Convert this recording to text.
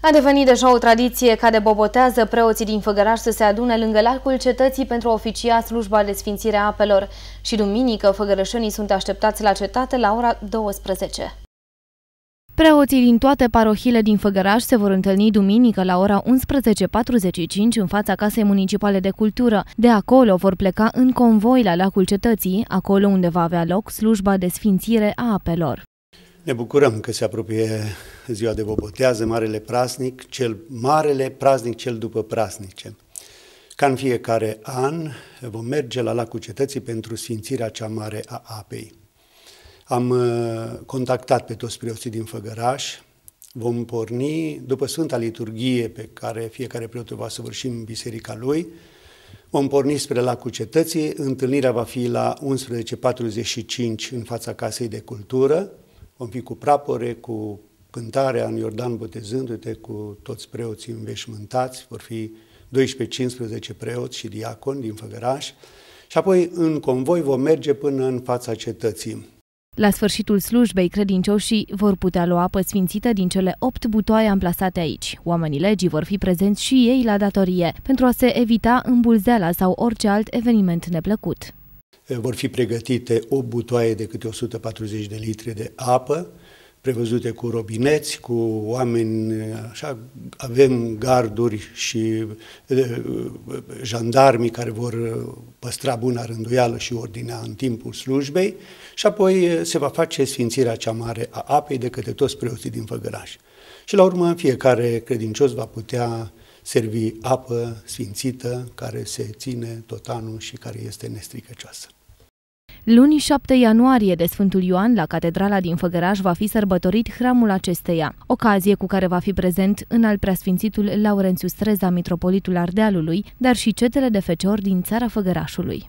A devenit deja o tradiție de bobotează preoții din Făgăraș să se adune lângă lacul cetății pentru a oficia slujba de sfințire a apelor și duminică făgărășenii sunt așteptați la cetate la ora 12. Preoții din toate parohile din Făgăraș se vor întâlni duminică la ora 11.45 în fața Casei Municipale de Cultură. De acolo vor pleca în convoi la lacul cetății, acolo unde va avea loc slujba de sfințire a apelor. Ne bucurăm că se apropie ziua de Bobotează, Marele Prasnic, cel Marele Prasnic, cel după Prasnice. Ca în fiecare an vom merge la lacul cetății pentru sfințirea cea mare a apei. Am uh, contactat pe toți preoții din Făgăraș, vom porni după Sfânta Liturghie pe care fiecare preot va săvârși în biserica lui, Vom porni spre lacul cetății, întâlnirea va fi la 11.45 în fața Casei de Cultură, Vom fi cu prapore, cu cântarea în Iordan botezându-te, cu toți preoții înveșmântați, vor fi 12-15 preoți și diaconi din Făgăraș și apoi în convoi vom merge până în fața cetății. La sfârșitul slujbei, credincioșii vor putea lua apă sfințită din cele opt butoaie amplasate aici. Oamenii legii vor fi prezenți și ei la datorie, pentru a se evita îmbulzeala sau orice alt eveniment neplăcut vor fi pregătite 8 butoaie de câte 140 de litri de apă, prevăzute cu robineți, cu oameni, așa, avem garduri și e, eh, jandarmii care vor eh, păstra buna rânduială și ordinea în timpul slujbei și apoi eh, se va face sfințirea cea mare a apei de către toți preoții din Făgăraș. Și la urmă fiecare credincios va putea servi apă sfințită care se ține tot anul și care este nestricăcioasă. Luni 7 ianuarie de Sfântul Ioan la Catedrala din Făgăraș va fi sărbătorit hramul acesteia, ocazie cu care va fi prezent în al preasfințitul Laurențiu Streza, mitropolitul Ardealului, dar și cetele de feciori din țara Făgărașului.